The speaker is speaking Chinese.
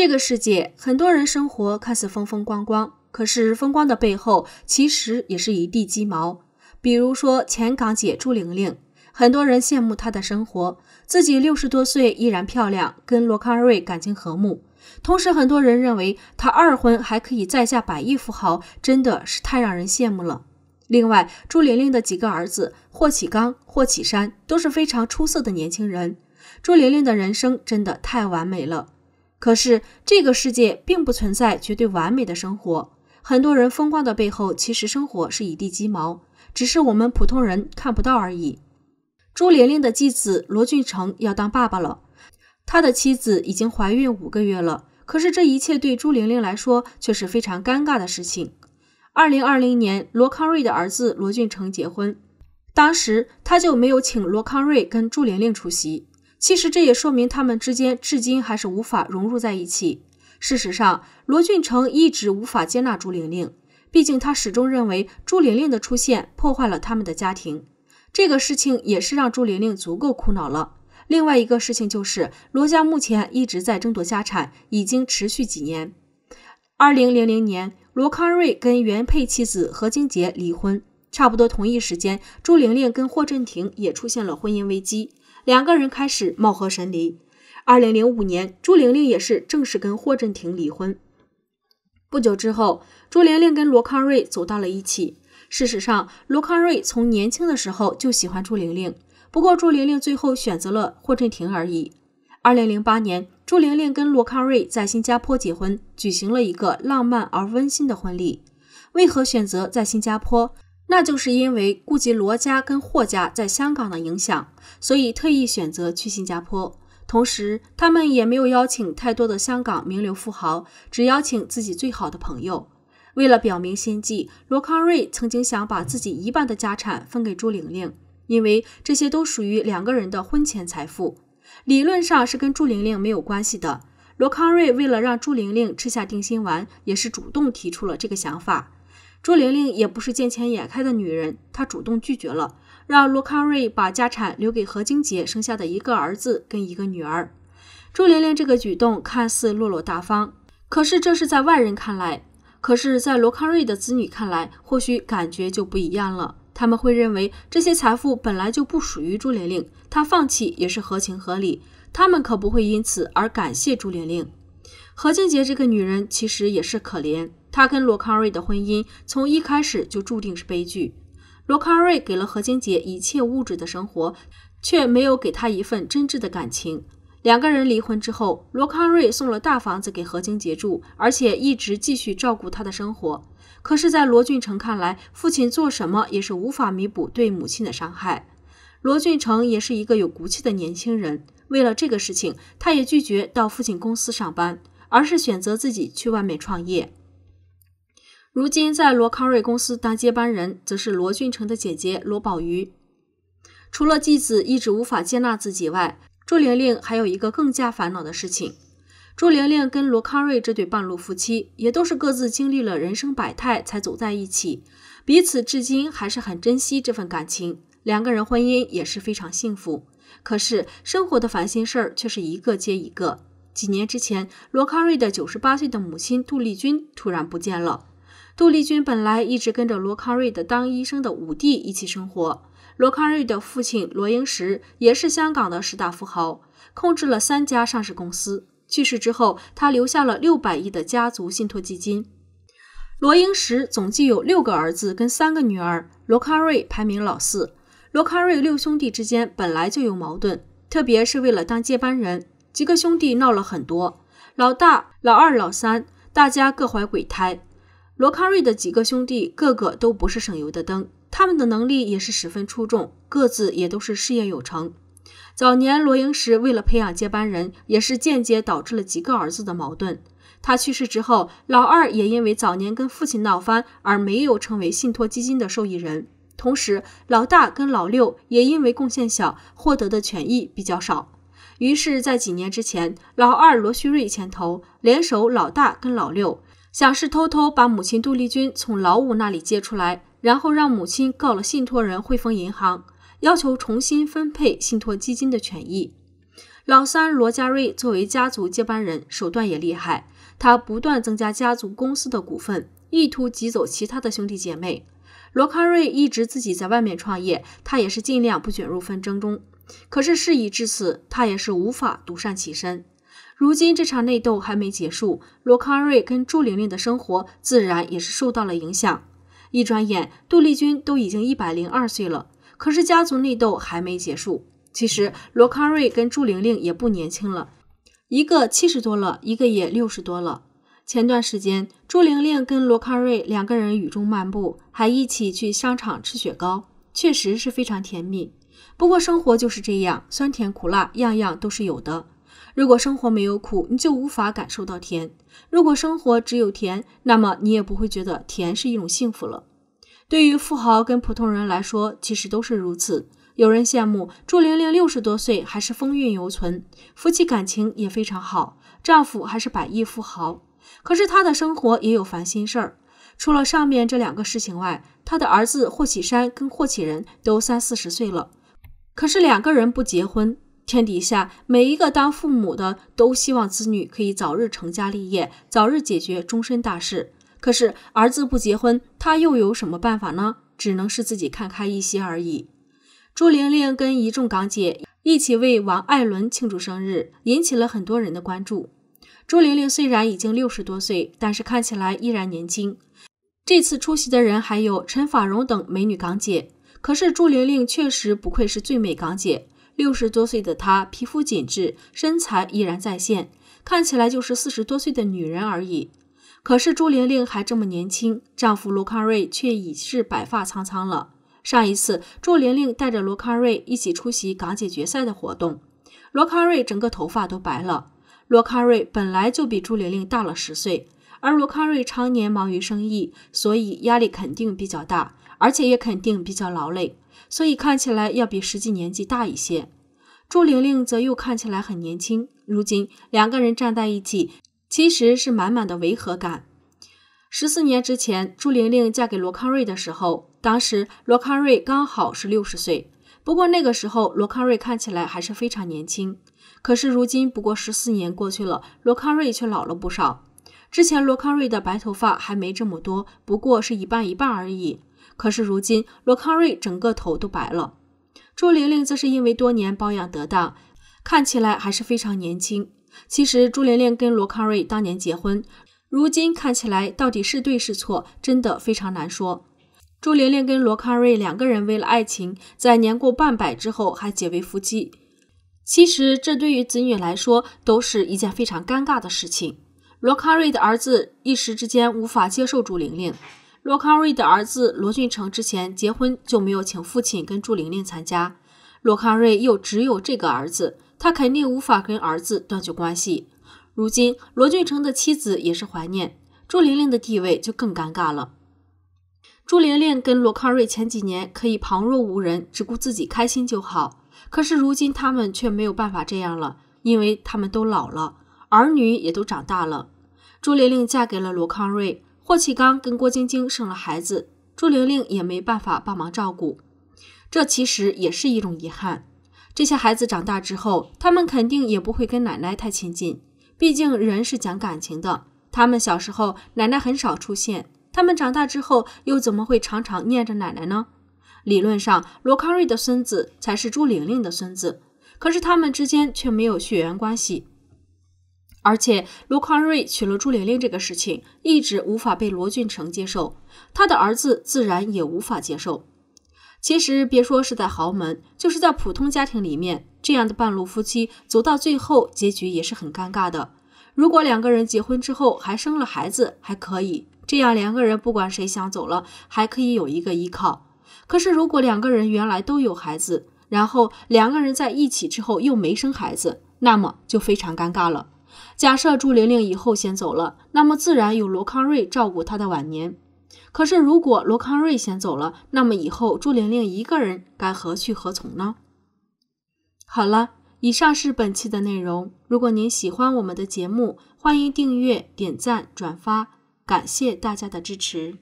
这个世界，很多人生活看似风风光光，可是风光的背后其实也是一地鸡毛。比如说前港姐朱玲玲，很多人羡慕她的生活，自己六十多岁依然漂亮，跟罗康瑞感情和睦。同时，很多人认为她二婚还可以再嫁百亿富豪，真的是太让人羡慕了。另外，朱玲玲的几个儿子霍启刚、霍启山都是非常出色的年轻人，朱玲玲的人生真的太完美了。可是这个世界并不存在绝对完美的生活，很多人风光的背后，其实生活是一地鸡毛，只是我们普通人看不到而已。朱玲玲的继子罗俊成要当爸爸了，他的妻子已经怀孕五个月了。可是这一切对朱玲玲来说却是非常尴尬的事情。二零二零年，罗康瑞的儿子罗俊成结婚，当时他就没有请罗康瑞跟朱玲玲出席。其实这也说明他们之间至今还是无法融入在一起。事实上，罗俊成一直无法接纳朱玲玲，毕竟他始终认为朱玲玲的出现破坏了他们的家庭。这个事情也是让朱玲玲足够苦恼了。另外一个事情就是，罗家目前一直在争夺家产，已经持续几年。二零零零年，罗康瑞跟原配妻子何晶洁离婚，差不多同一时间，朱玲玲跟霍震霆也出现了婚姻危机。两个人开始貌合神离。二零零五年，朱玲玲也是正式跟霍震霆离婚。不久之后，朱玲玲跟罗康瑞走到了一起。事实上，罗康瑞从年轻的时候就喜欢朱玲玲，不过朱玲玲最后选择了霍震霆而已。二零零八年，朱玲玲跟罗康瑞在新加坡结婚，举行了一个浪漫而温馨的婚礼。为何选择在新加坡？那就是因为顾及罗家跟霍家在香港的影响，所以特意选择去新加坡。同时，他们也没有邀请太多的香港名流富豪，只邀请自己最好的朋友。为了表明心迹，罗康瑞曾经想把自己一半的家产分给朱玲玲，因为这些都属于两个人的婚前财富，理论上是跟朱玲玲没有关系的。罗康瑞为了让朱玲玲吃下定心丸，也是主动提出了这个想法。朱玲玲也不是见钱眼开的女人，她主动拒绝了，让罗康瑞把家产留给何晶杰生下的一个儿子跟一个女儿。朱玲玲这个举动看似落落大方，可是这是在外人看来，可是在罗康瑞的子女看来，或许感觉就不一样了。他们会认为这些财富本来就不属于朱玲玲，她放弃也是合情合理。他们可不会因此而感谢朱玲玲。何静杰这个女人其实也是可怜。他跟罗康瑞的婚姻从一开始就注定是悲剧。罗康瑞给了何晶洁一切物质的生活，却没有给她一份真挚的感情。两个人离婚之后，罗康瑞送了大房子给何晶洁住，而且一直继续照顾她的生活。可是，在罗俊成看来，父亲做什么也是无法弥补对母亲的伤害。罗俊成也是一个有骨气的年轻人，为了这个事情，他也拒绝到父亲公司上班，而是选择自己去外面创业。如今在罗康瑞公司当接班人，则是罗俊成的姐姐罗宝瑜。除了继子一直无法接纳自己外，朱玲玲还有一个更加烦恼的事情。朱玲玲跟罗康瑞这对半路夫妻，也都是各自经历了人生百态才走在一起，彼此至今还是很珍惜这份感情，两个人婚姻也是非常幸福。可是生活的烦心事儿却是一个接一个。几年之前，罗康瑞的九十八岁的母亲杜丽君突然不见了。杜丽君本来一直跟着罗康瑞的当医生的五弟一起生活。罗康瑞的父亲罗英石也是香港的十大富豪，控制了三家上市公司。去世之后，他留下了六百亿的家族信托基金。罗英石总计有六个儿子跟三个女儿，罗康瑞排名老四。罗康瑞六兄弟之间本来就有矛盾，特别是为了当接班人，几个兄弟闹了很多。老大、老二、老三，大家各怀鬼胎。罗康瑞的几个兄弟个个都不是省油的灯，他们的能力也是十分出众，各自也都是事业有成。早年罗英时为了培养接班人，也是间接导致了几个儿子的矛盾。他去世之后，老二也因为早年跟父亲闹翻而没有成为信托基金的受益人，同时老大跟老六也因为贡献小，获得的权益比较少。于是，在几年之前，老二罗旭瑞牵头联手老大跟老六。想是偷偷把母亲杜丽君从老五那里接出来，然后让母亲告了信托人汇丰银行，要求重新分配信托基金的权益。老三罗家瑞作为家族接班人，手段也厉害。他不断增加家族公司的股份，意图挤走其他的兄弟姐妹。罗康瑞一直自己在外面创业，他也是尽量不卷入纷争中。可是事已至此，他也是无法独善其身。如今这场内斗还没结束，罗康瑞跟朱玲玲的生活自然也是受到了影响。一转眼，杜丽君都已经一百零二岁了，可是家族内斗还没结束。其实罗康瑞跟朱玲玲也不年轻了，一个七十多了，一个也六十多了。前段时间，朱玲玲跟罗康瑞两个人雨中漫步，还一起去商场吃雪糕，确实是非常甜蜜。不过生活就是这样，酸甜苦辣样样都是有的。如果生活没有苦，你就无法感受到甜；如果生活只有甜，那么你也不会觉得甜是一种幸福了。对于富豪跟普通人来说，其实都是如此。有人羡慕朱玲玲六十多岁还是风韵犹存，夫妻感情也非常好，丈夫还是百亿富豪。可是她的生活也有烦心事儿，除了上面这两个事情外，她的儿子霍启山跟霍启仁都三四十岁了，可是两个人不结婚。天底下每一个当父母的都希望子女可以早日成家立业，早日解决终身大事。可是儿子不结婚，他又有什么办法呢？只能是自己看开一些而已。朱玲玲跟一众港姐一起为王艾伦庆祝生日，引起了很多人的关注。朱玲玲虽然已经六十多岁，但是看起来依然年轻。这次出席的人还有陈法蓉等美女港姐，可是朱玲玲确实不愧是最美港姐。六十多岁的她，皮肤紧致，身材依然在线，看起来就是四十多岁的女人而已。可是朱玲玲还这么年轻，丈夫罗康瑞却已是白发苍苍了。上一次朱玲玲带着罗康瑞一起出席港姐决赛的活动，罗康瑞整个头发都白了。罗康瑞本来就比朱玲玲大了十岁，而罗康瑞常年忙于生意，所以压力肯定比较大，而且也肯定比较劳累。所以看起来要比实际年纪大一些，朱玲玲则又看起来很年轻。如今两个人站在一起，其实是满满的违和感。十四年之前，朱玲玲嫁给罗康瑞的时候，当时罗康瑞刚好是六十岁。不过那个时候，罗康瑞看起来还是非常年轻。可是如今，不过十四年过去了，罗康瑞却老了不少。之前罗康瑞的白头发还没这么多，不过是一半一半而已。可是如今，罗康瑞整个头都白了，朱玲玲则是因为多年保养得当，看起来还是非常年轻。其实，朱玲玲跟罗康瑞当年结婚，如今看起来到底是对是错，真的非常难说。朱玲玲跟罗康瑞两个人为了爱情，在年过半百之后还结为夫妻，其实这对于子女来说都是一件非常尴尬的事情。罗康瑞的儿子一时之间无法接受朱玲玲。罗康瑞的儿子罗俊成之前结婚就没有请父亲跟朱玲玲参加，罗康瑞又只有这个儿子，他肯定无法跟儿子断绝关系。如今罗俊成的妻子也是怀念朱玲玲的地位就更尴尬了。朱玲玲跟罗康瑞前几年可以旁若无人，只顾自己开心就好，可是如今他们却没有办法这样了，因为他们都老了，儿女也都长大了。朱玲玲嫁给了罗康瑞。霍启刚跟郭晶晶生了孩子，朱玲玲也没办法帮忙照顾，这其实也是一种遗憾。这些孩子长大之后，他们肯定也不会跟奶奶太亲近，毕竟人是讲感情的。他们小时候奶奶很少出现，他们长大之后又怎么会常常念着奶奶呢？理论上，罗康瑞的孙子才是朱玲玲的孙子，可是他们之间却没有血缘关系。而且卢康瑞娶了朱玲玲这个事情，一直无法被罗俊成接受，他的儿子自然也无法接受。其实别说是在豪门，就是在普通家庭里面，这样的半路夫妻走到最后，结局也是很尴尬的。如果两个人结婚之后还生了孩子，还可以，这样两个人不管谁想走了，还可以有一个依靠。可是如果两个人原来都有孩子，然后两个人在一起之后又没生孩子，那么就非常尴尬了。假设朱玲玲以后先走了，那么自然有罗康瑞照顾她的晚年。可是如果罗康瑞先走了，那么以后朱玲玲一个人该何去何从呢？好了，以上是本期的内容。如果您喜欢我们的节目，欢迎订阅、点赞、转发，感谢大家的支持。